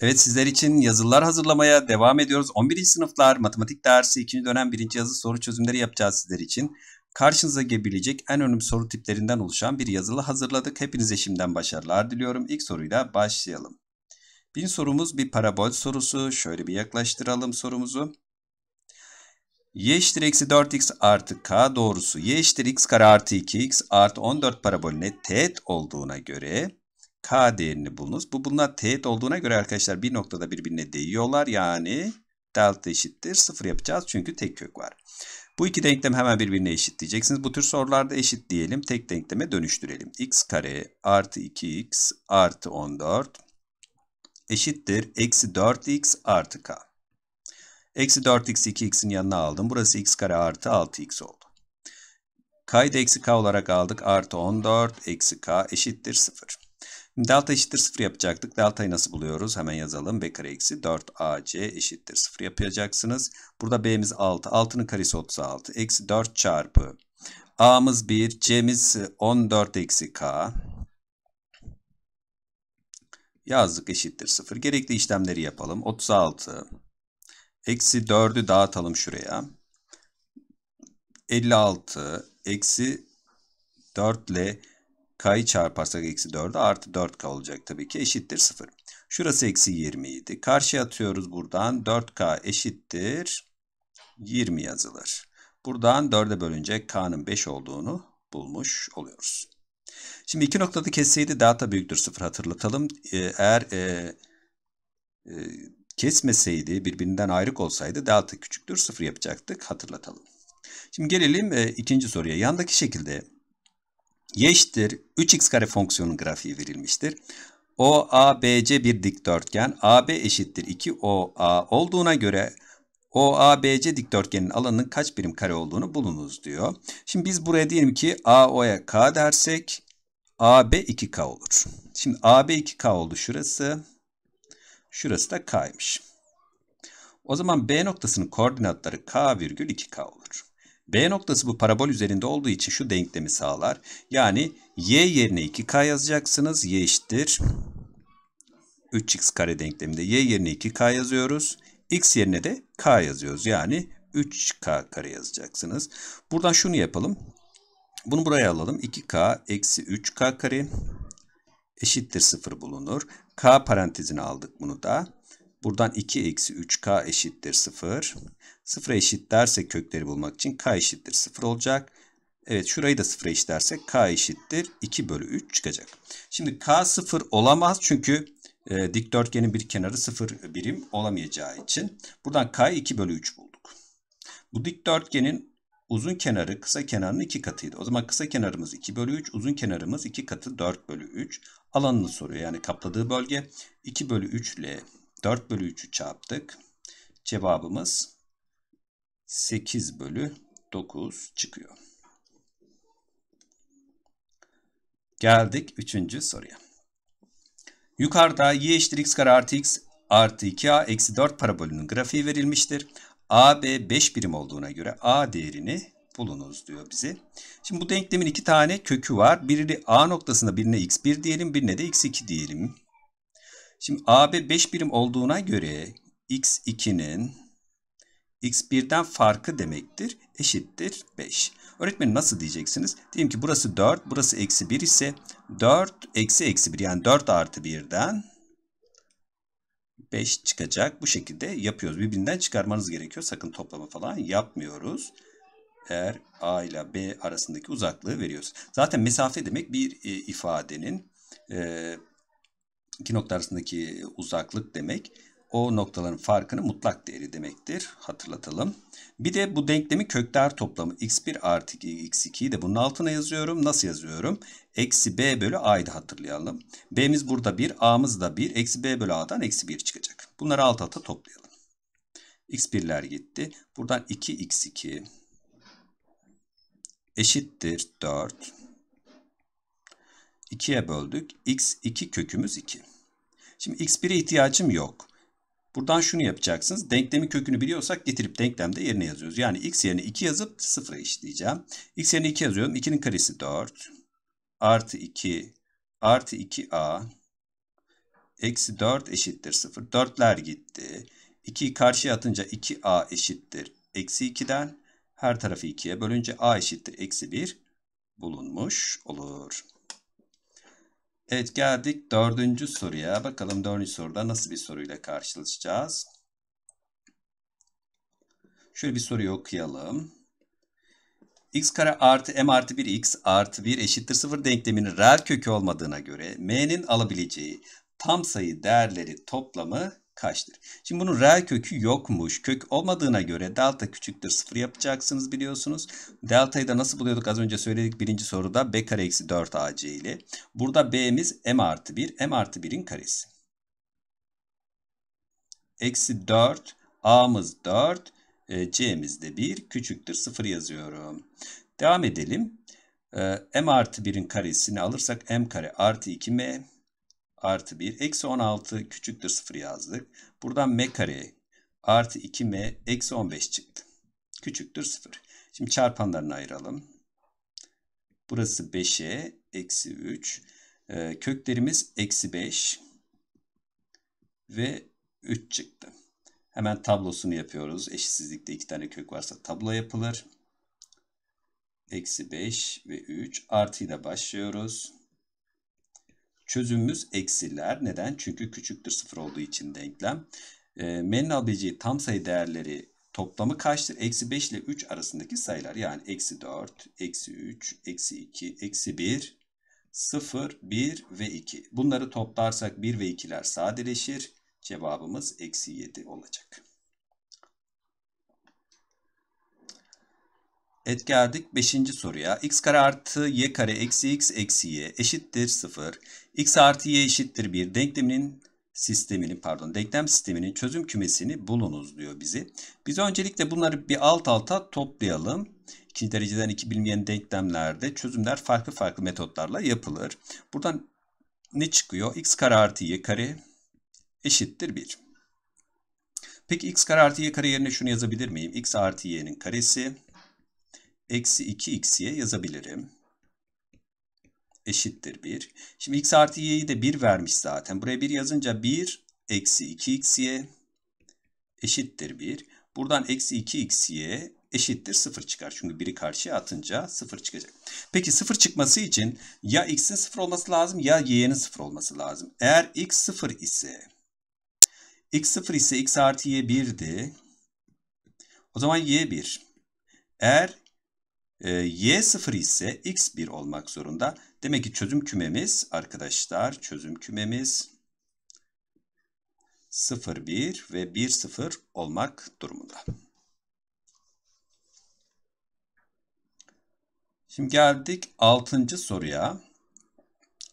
Evet sizler için yazılılar hazırlamaya devam ediyoruz. 11. sınıflar matematik dersi 2. dönem 1. yazı soru çözümleri yapacağız sizler için. Karşınıza gelebilecek en önemli soru tiplerinden oluşan bir yazılı hazırladık. Hepinize şimdiden başarılar diliyorum. İlk soruyla başlayalım. Bir sorumuz bir parabol sorusu. Şöyle bir yaklaştıralım sorumuzu. y eşittir eksi 4x artı k doğrusu y eşittir x kare artı 2x artı 14 parabolüne teğet olduğuna göre K değerini bulunuz. Bu bunlar teğet olduğuna göre arkadaşlar bir noktada birbirine değiyorlar. Yani delta eşittir sıfır yapacağız çünkü tek kök var. Bu iki denklem hemen birbirine eşit diyeceksiniz. Bu tür sorularda eşit diyelim. Tek denkleme dönüştürelim. x kare artı 2x artı 14 eşittir. Eksi 4x artı k. Eksi 4x 2x'in yanına aldım. Burası x kare artı 6x oldu. K'yı da eksi k olarak aldık. Artı 14 eksi k eşittir 0. Delta eşittir 0 yapacaktık. Delta'yı nasıl buluyoruz? Hemen yazalım. B kare eksi 4AC eşittir 0 yapacaksınız. Burada B'miz 6. 6'nın karesi 36. Eksi 4 çarpı. A'mız 1. C'miz 14 eksi K. Yazdık eşittir 0. Gerekli işlemleri yapalım. 36. Eksi 4'ü dağıtalım şuraya. 56 eksi 4 ile K'yı çarparsak eksi 4'e artı 4K olacak tabii ki eşittir 0. Şurası eksi 27. Karşıya atıyoruz buradan 4K eşittir 20 yazılır. Buradan 4'e bölünce K'nın 5 olduğunu bulmuş oluyoruz. Şimdi iki noktada kesseydi daha da büyüktür 0 hatırlatalım. Ee, eğer e, e, kesmeseydi birbirinden ayrık olsaydı daha da küçüktür 0 yapacaktık hatırlatalım. Şimdi gelelim e, ikinci soruya. Yandaki şekilde y 3x kare fonksiyonun grafiği verilmiştir. OABC bir dikdörtgen, AB eşittir 2OA olduğuna göre OABC dikdörtgenin alanının kaç birim kare olduğunu bulunuz diyor. Şimdi biz buraya diyelim ki AO'ya K dersek AB 2K olur. Şimdi AB 2K oldu şurası. Şurası da K'ymış. O zaman B noktasının koordinatları K virgül 2K olur. B noktası bu parabol üzerinde olduğu için şu denklemi sağlar. Yani y yerine 2k yazacaksınız. y eşittir 3x kare denkleminde y yerine 2k yazıyoruz. x yerine de k yazıyoruz. Yani 3k kare yazacaksınız. Buradan şunu yapalım. Bunu buraya alalım. 2k eksi 3k kare eşittir 0 bulunur. K parantezine aldık bunu da. Buradan 2 x 3k eşittir 0. 0 eşit dersek kökleri bulmak için k eşittir 0 olacak. Evet şurayı da 0 eşit dersek k eşittir 2 bölü 3 çıkacak. Şimdi k 0 olamaz çünkü e, dikdörtgenin bir kenarı 0 birim olamayacağı için. Buradan k 2 bölü 3 bulduk. Bu dikdörtgenin uzun kenarı kısa kenarının 2 katıydı. O zaman kısa kenarımız 2 bölü 3, uzun kenarımız 2 katı 4 bölü 3. Alanını soruyor yani kapladığı bölge 2 bölü 3 ile 4 bölü 3'ü çarptık. Cevabımız 8 bölü 9 çıkıyor. Geldik 3. soruya. Yukarıda y eşittir x kare artı x artı 2a eksi 4 parabolünün grafiği verilmiştir. a b 5 birim olduğuna göre a değerini bulunuz diyor bize. Şimdi bu denklemin iki tane kökü var. Birini a noktasında birine x1 diyelim birine de x2 diyelim. Şimdi AB 5 birim olduğuna göre X2'nin X1'den farkı demektir. Eşittir 5. Öğretmenim nasıl diyeceksiniz? Diyelim ki burası 4, burası eksi 1 ise 4 eksi eksi 1 yani 4 artı 1'den 5 çıkacak. Bu şekilde yapıyoruz. Birbirinden çıkarmanız gerekiyor. Sakın toplama falan yapmıyoruz. Eğer A ile B arasındaki uzaklığı veriyoruz. Zaten mesafe demek bir e, ifadenin e, iki nokta arasındaki uzaklık demek o noktaların farkının mutlak değeri demektir. Hatırlatalım. Bir de bu denklemi kökler toplamı x1 artı x2'yi de bunun altına yazıyorum. Nasıl yazıyorum? Eksi b bölü a'yı hatırlayalım. b'miz burada 1, a'mız da 1. Eksi b bölü a'dan eksi 1 çıkacak. Bunları alt alta toplayalım. x1'ler gitti. Buradan 2 x2 eşittir 4. 2'ye böldük. x2 kökümüz 2. Şimdi x1'e ihtiyacım yok. Buradan şunu yapacaksınız. Denklemin kökünü biliyorsak getirip denklemde yerine yazıyoruz. Yani x yerine 2 yazıp 0'a eşitleyeceğim. x yerine 2 yazıyorum. 2'nin karesi 4. Artı 2 artı 2a eksi 4 eşittir 0. 4'ler gitti. 2'yi karşıya atınca 2a eşittir. Eksi 2'den her tarafı 2'ye bölünce a eşittir. Eksi 1 bulunmuş olur. Evet geldik dördüncü soruya. Bakalım dördüncü soruda nasıl bir soruyla karşılaşacağız. Şöyle bir soruyu okuyalım. x kare artı m artı 1x artı 1 eşittir 0 denkleminin reel kökü olmadığına göre m'nin alabileceği tam sayı değerleri toplamı kaçtır? Şimdi bunun reel kökü yokmuş. Kök olmadığına göre delta küçüktür sıfır yapacaksınız biliyorsunuz. Deltayı da nasıl buluyorduk az önce söyledik birinci soruda b kare eksi 4 ac ile. Burada b'miz m artı 1 m artı 1'in karesi. Eksi 4 a'mız 4 e, c'miz de 1 küçüktür sıfır yazıyorum. Devam edelim. E, m artı 1'in karesini alırsak m kare artı 2m artı 1. Eksi 16 küçüktür 0 yazdık. Buradan m kare artı 2m eksi 15 çıktı. Küçüktür 0. Şimdi çarpanlarını ayıralım. Burası 5'e eksi 3. E, ee, köklerimiz eksi 5 ve 3 çıktı. Hemen tablosunu yapıyoruz. Eşitsizlikte iki tane kök varsa tablo yapılır. Eksi 5 ve 3 artıyla başlıyoruz. Çözümümüz eksiler. Neden? Çünkü küçüktür sıfır olduğu için denklem. E, ee, M'nin alabileceği tam sayı değerleri toplamı kaçtır? Eksi 5 ile 3 arasındaki sayılar. Yani eksi 4, eksi 3, eksi 2, eksi 1, 0, 1 ve 2. Bunları toplarsak 1 ve 2'ler sadeleşir. Cevabımız eksi 7 olacak. Et geldik 5. soruya. x kare artı y kare eksi x eksi y eşittir 0. x artı y eşittir 1. Denkleminin sisteminin pardon denklem sisteminin çözüm kümesini bulunuz diyor bizi. Biz öncelikle bunları bir alt alta toplayalım. İkinci dereceden iki bilmeyen denklemlerde çözümler farklı farklı metotlarla yapılır. Buradan ne çıkıyor? x kare artı y kare eşittir 1. Peki x kare artı y kare yerine şunu yazabilir miyim? x artı y'nin karesi eksi 2x'ye yazabilirim. Eşittir 1. Şimdi x artı y'yi de 1 vermiş zaten. Buraya 1 yazınca 1 eksi 2x'ye eşittir 1. Buradan eksi 2x'ye eşittir 0 çıkar. Çünkü 1'i karşıya atınca 0 çıkacak. Peki 0 çıkması için ya x'in 0 olması lazım ya y'nin 0 olması lazım. Eğer x 0 ise x 0 ise x artı y 1'di. O zaman y 1. Eğer ee, y 0 ise x 1 olmak zorunda. Demek ki çözüm kümemiz arkadaşlar çözüm kümemiz 0 1 ve 1 0 olmak durumunda. Şimdi geldik 6. soruya.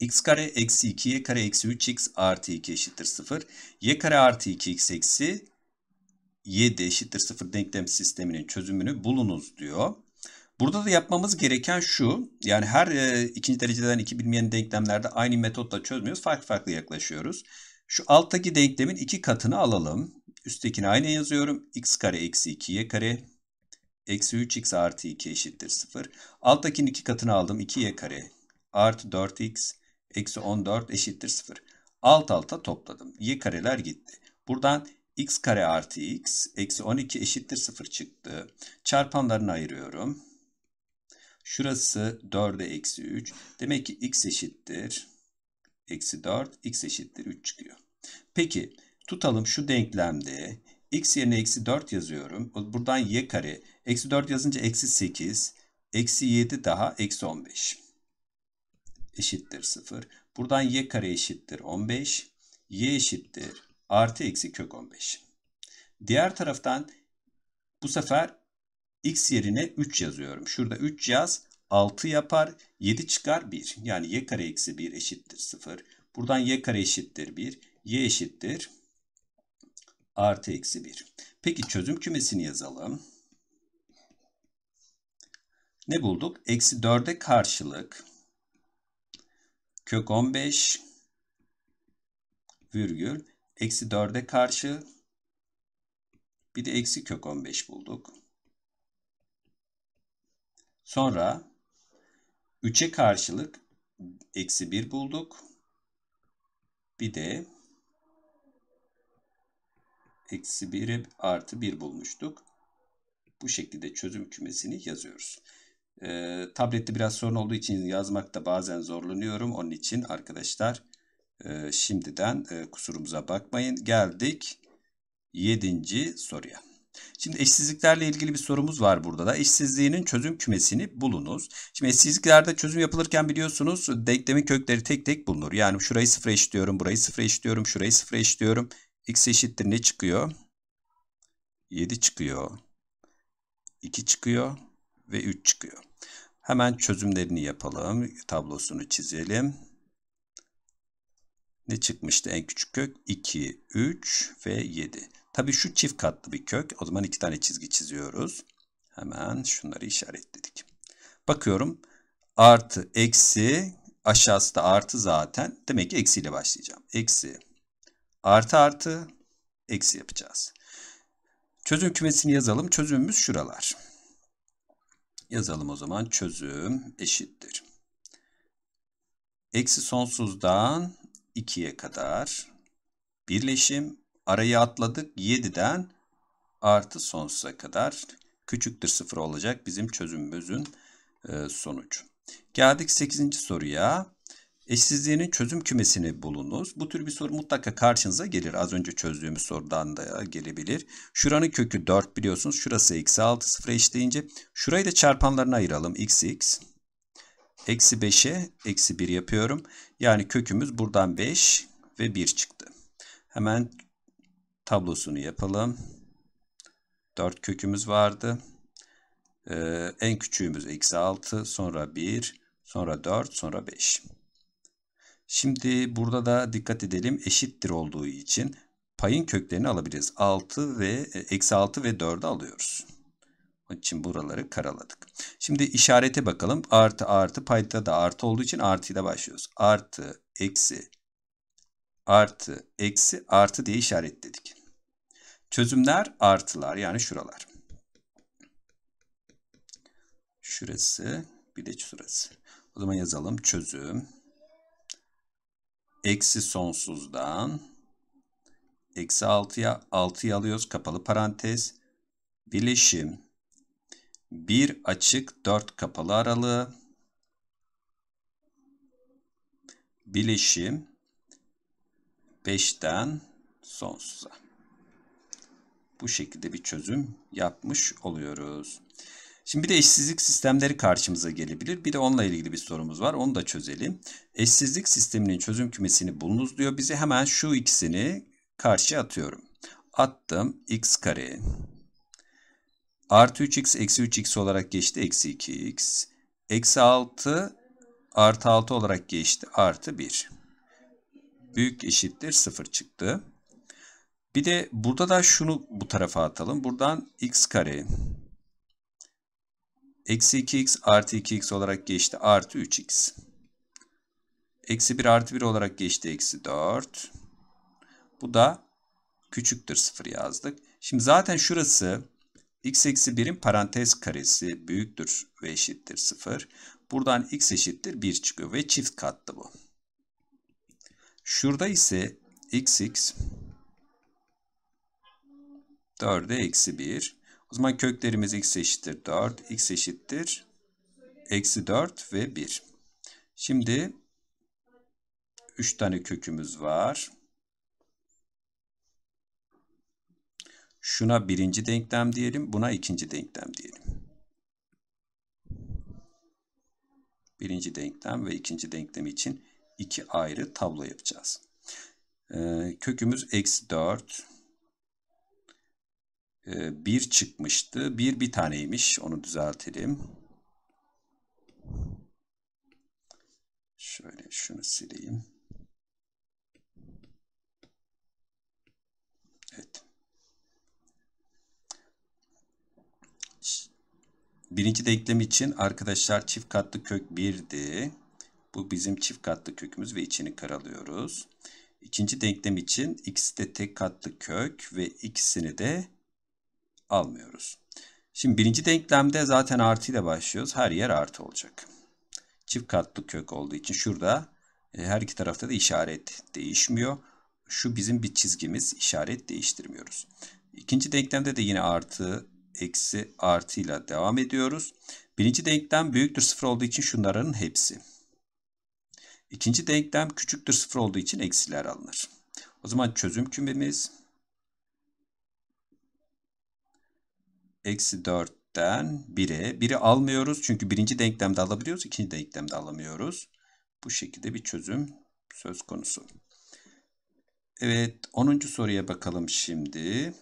x kare eksi 2 y kare eksi 3x artı 2 eşittir 0. y kare artı 2x eksi 7 eşittir 0 denklem sisteminin çözümünü bulunuz diyor. Burada da yapmamız gereken şu. Yani her e, ikinci dereceden iki bilmeyen denklemlerde aynı metotla çözmüyoruz. Farklı farklı yaklaşıyoruz. Şu alttaki denklemin iki katını alalım. Üsttekini aynı yazıyorum. x kare eksi 2y kare eksi 3x artı 2 eşittir 0. Alttakinin iki katını aldım. 2y kare artı 4x eksi 14 eşittir 0. Alt alta topladım. y kareler gitti. Buradan x kare artı x eksi 12 eşittir 0 çıktı. Çarpanlarını ayırıyorum. Şurası 4'e eksi 3. Demek ki x eşittir. Eksi 4 x eşittir 3 çıkıyor. Peki tutalım şu denklemde x yerine eksi 4 yazıyorum. Buradan y kare. Eksi 4 yazınca eksi 8. Eksi 7 daha eksi 15. Eşittir 0. Buradan y kare eşittir 15. y eşittir artı eksi kök 15. Diğer taraftan bu sefer x yerine 3 yazıyorum. Şurada 3 yaz 6 yapar 7 çıkar 1. Yani y kare eksi 1 eşittir 0. Buradan y kare eşittir 1. y eşittir artı eksi 1. Peki çözüm kümesini yazalım. Ne bulduk? Eksi 4'e karşılık kök 15 virgül eksi 4'e karşı bir de eksi kök 15 bulduk. Sonra 3'e karşılık eksi 1 bulduk. Bir de eksi 1'e artı 1 bulmuştuk. Bu şekilde çözüm kümesini yazıyoruz. E, tablette biraz sorun olduğu için yazmakta bazen zorlanıyorum. Onun için arkadaşlar e, şimdiden e, kusurumuza bakmayın. Geldik 7. soruya. Şimdi eşsizliklerle ilgili bir sorumuz var burada da. Eşsizliğinin çözüm kümesini bulunuz. Şimdi eşsizliklerde çözüm yapılırken biliyorsunuz denklemin kökleri tek tek bulunur. Yani şurayı sıfıra eşitliyorum, burayı sıfıra eşitliyorum, şurayı sıfıra eşitliyorum. X eşittir ne çıkıyor? 7 çıkıyor. 2 çıkıyor ve 3 çıkıyor. Hemen çözümlerini yapalım. Tablosunu çizelim. Ne çıkmıştı en küçük kök? 2, 3 ve 7. Tabii şu çift katlı bir kök. O zaman iki tane çizgi çiziyoruz. Hemen şunları işaretledik. Bakıyorum. Artı, eksi, aşağısı da artı zaten. Demek ki eksiyle başlayacağım. Eksi, artı artı, eksi yapacağız. Çözüm kümesini yazalım. Çözümümüz şuralar. Yazalım o zaman. Çözüm eşittir. Eksi sonsuzdan 2'ye kadar birleşim Arayı atladık 7'den artı sonsuza kadar küçüktür 0 olacak bizim çözümümüzün e, sonuç. Geldik 8. soruya. Eşsizliğinin çözüm kümesini bulunuz. Bu tür bir soru mutlaka karşınıza gelir. Az önce çözdüğümüz sorudan da gelebilir. Şuranın kökü 4 biliyorsunuz. Şurası eksi 6 sıfır eşleyince. Şurayı da çarpanlarına ayıralım. x x. Eksi 5'e eksi 1 yapıyorum. Yani kökümüz buradan 5 ve 1 çıktı. Hemen tablosunu yapalım. 4 kökümüz vardı. Ee, en küçüğümüz eksi 6, sonra 1, sonra 4, sonra 5. Şimdi burada da dikkat edelim eşittir olduğu için payın köklerini alabiliriz. 6 ve e, eksi 6 ve 4'ü alıyoruz. Onun için buraları karaladık. Şimdi işarete bakalım. Artı artı payda da artı olduğu için artıyla başlıyoruz. Artı eksi artı eksi artı diye işaretledik. Çözümler artılar yani şuralar. Şurası bir de şurası. O zaman yazalım çözüm. Eksi sonsuzdan eksi 6'ya 6'yı alıyoruz kapalı parantez. Bileşim bir açık dört kapalı aralığı. Bileşim 5'ten sonsuza bu şekilde bir çözüm yapmış oluyoruz. Şimdi bir de eşsizlik sistemleri karşımıza gelebilir. Bir de onunla ilgili bir sorumuz var. Onu da çözelim. Eşsizlik sisteminin çözüm kümesini bulunuz diyor. Bize hemen şu ikisini karşı atıyorum. Attım x kare. Artı 3x eksi 3x olarak geçti. Eksi 2x. Eksi 6 artı 6 olarak geçti. Artı 1. Büyük eşittir 0 çıktı. Bir de burada da şunu bu tarafa atalım. Buradan x kare eksi 2x artı 2x olarak geçti. Artı 3x. Eksi 1 artı 1 olarak geçti. Eksi 4. Bu da küçüktür 0 yazdık. Şimdi zaten şurası x eksi 1'in parantez karesi büyüktür ve eşittir 0. Buradan x eşittir 1 çıkıyor ve çift katlı bu. Şurada ise x x 4'e eksi 1. O zaman köklerimiz x eşittir 4, x eşittir eksi 4 ve 1. Şimdi 3 tane kökümüz var. Şuna birinci denklem diyelim, buna ikinci denklem diyelim. Birinci denklem ve ikinci denklem için iki ayrı tablo yapacağız. Ee, kökümüz eksi 4. 1 ee, çıkmıştı. 1 bir taneymiş. Onu düzeltelim. Şöyle şunu sileyim. Evet. Birinci denklem için arkadaşlar çift katlı kök 1'di. Bu bizim çift katlı kökümüz ve içini karalıyoruz. İkinci denklem için ikisi de tek katlı kök ve ikisini de almıyoruz. Şimdi birinci denklemde zaten artı ile başlıyoruz. Her yer artı olacak. Çift katlı kök olduğu için şurada e, her iki tarafta da işaret değişmiyor. Şu bizim bir çizgimiz işaret değiştirmiyoruz. İkinci denklemde de yine artı eksi artı ile devam ediyoruz. Birinci denklem büyüktür sıfır olduğu için şunların hepsi. İkinci denklem küçüktür sıfır olduğu için eksiler alınır. O zaman çözüm kümemiz eksi 4'ten 1'e. 1'i almıyoruz çünkü birinci denklemde alabiliyoruz, ikinci denklemde alamıyoruz. Bu şekilde bir çözüm söz konusu. Evet 10. soruya bakalım şimdi.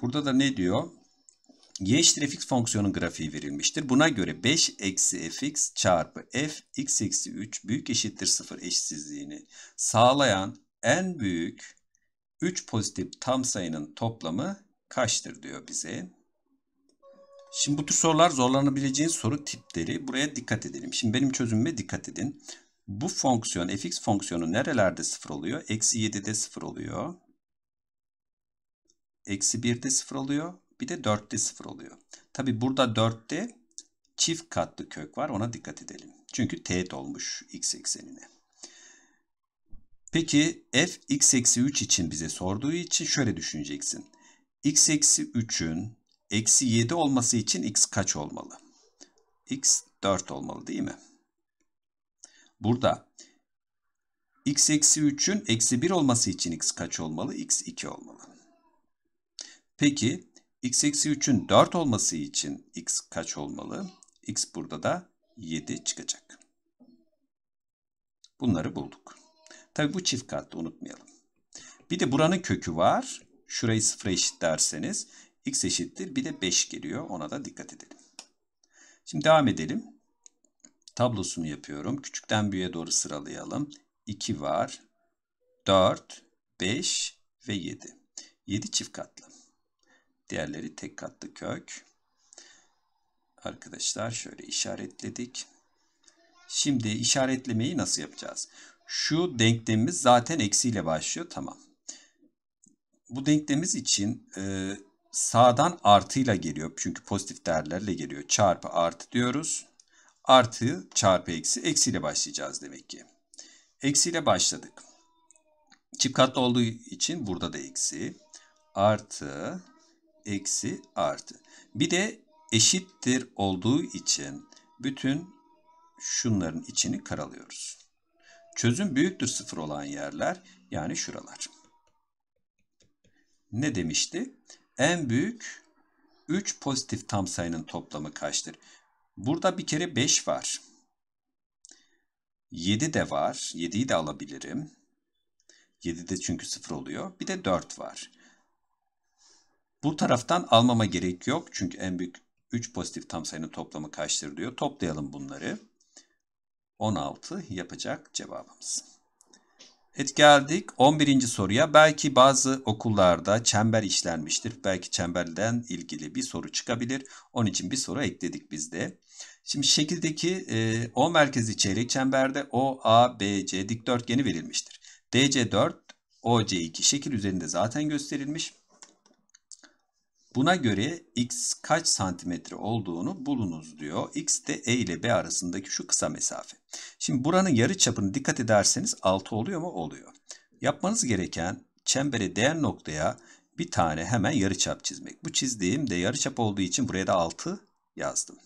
Burada da ne diyor? y eşittir fx fonksiyonun grafiği verilmiştir. Buna göre 5 eksi fx çarpı f x eksi 3 büyük eşittir 0 eşitsizliğini sağlayan en büyük 3 pozitif tam sayının toplamı kaçtır diyor bize. Şimdi bu tür sorular zorlanabileceğin soru tipleri. Buraya dikkat edelim. Şimdi benim çözümüme dikkat edin. Bu fonksiyon fx fonksiyonu nerelerde sıfır oluyor? Eksi 7'de sıfır oluyor. Eksi 1'de sıfır oluyor. Bir de 4'te sıfır oluyor. Tabi burada 4'te çift katlı kök var. Ona dikkat edelim. Çünkü teğet olmuş x eksenine. Peki f x eksi 3 için bize sorduğu için şöyle düşüneceksin. x eksi 3'ün eksi 7 olması için x kaç olmalı? x 4 olmalı değil mi? Burada x eksi 3'ün eksi 1 olması için x kaç olmalı? x 2 olmalı. Peki x eksi 3'ün 4 olması için x kaç olmalı? x burada da 7 çıkacak. Bunları bulduk. Tabi bu çift katlı unutmayalım. Bir de buranın kökü var. Şurayı sıfır eşit derseniz x eşittir. Bir de 5 geliyor. Ona da dikkat edelim. Şimdi devam edelim. Tablosunu yapıyorum. Küçükten büyüğe doğru sıralayalım. 2 var. 4, 5 ve 7. 7 çift katlı. Diğerleri tek katlı kök. Arkadaşlar şöyle işaretledik. Şimdi işaretlemeyi nasıl yapacağız? Şu denklemimiz zaten eksiyle başlıyor. Tamam. Bu denklemimiz için e, sağdan artıyla geliyor. Çünkü pozitif değerlerle geliyor. Çarpı artı diyoruz. Artı çarpı eksi. Eksiyle başlayacağız demek ki. Eksiyle başladık. Çift katlı olduğu için burada da eksi. Artı, eksi, artı. Bir de eşittir olduğu için bütün şunların içini karalıyoruz. Çözüm büyüktür sıfır olan yerler yani şuralar. Ne demişti? En büyük 3 pozitif tam sayının toplamı kaçtır? Burada bir kere 5 var. 7 de var. 7'yi de alabilirim. 7 de çünkü 0 oluyor. Bir de 4 var. Bu taraftan almama gerek yok. Çünkü en büyük 3 pozitif tam sayının toplamı kaçtır diyor. Toplayalım bunları. 16 yapacak cevabımız. Evet geldik 11. soruya. Belki bazı okullarda çember işlenmiştir. Belki çemberden ilgili bir soru çıkabilir. Onun için bir soru ekledik biz de. Şimdi şekildeki e, O merkezi çeyrek çemberde O, A, B, C dikdörtgeni verilmiştir. DC4, OC2 şekil üzerinde zaten gösterilmiş. Buna göre x kaç santimetre olduğunu bulunuz diyor. x de e ile b arasındaki şu kısa mesafe. Şimdi buranın yarı çapını dikkat ederseniz 6 oluyor mu? Oluyor. Yapmanız gereken çembere değen noktaya bir tane hemen yarı çap çizmek. Bu çizdiğim de yarı çap olduğu için buraya da 6 yazdım.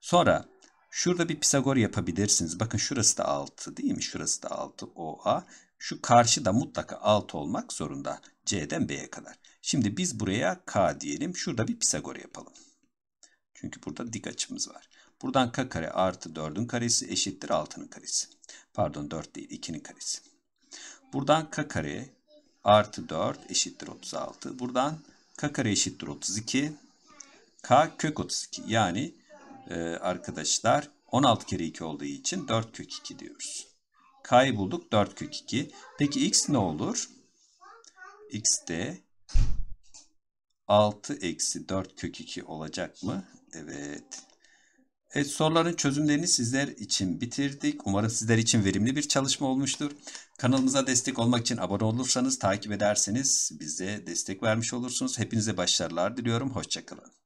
Sonra şurada bir Pisagor yapabilirsiniz. Bakın şurası da 6 değil mi? Şurası da 6 OA. Şu karşı da mutlaka 6 olmak zorunda. C'den B'ye kadar. Şimdi biz buraya k diyelim. Şurada bir Pisagor yapalım. Çünkü burada dik açımız var. Buradan k kare artı 4'ün karesi eşittir 6'nın karesi. Pardon 4 değil 2'nin karesi. Buradan k kare artı 4 eşittir 36. Buradan k kare eşittir 32. k kök 32 yani e, arkadaşlar 16 kere 2 olduğu için 4 kök 2 diyoruz. K'yı bulduk 4 kök 2. Peki x ne olur? x de 6 eksi 4 kök 2 olacak mı? Evet. Evet soruların çözümlerini sizler için bitirdik. Umarım sizler için verimli bir çalışma olmuştur. Kanalımıza destek olmak için abone olursanız, takip ederseniz bize destek vermiş olursunuz. Hepinize başarılar diliyorum. Hoşçakalın.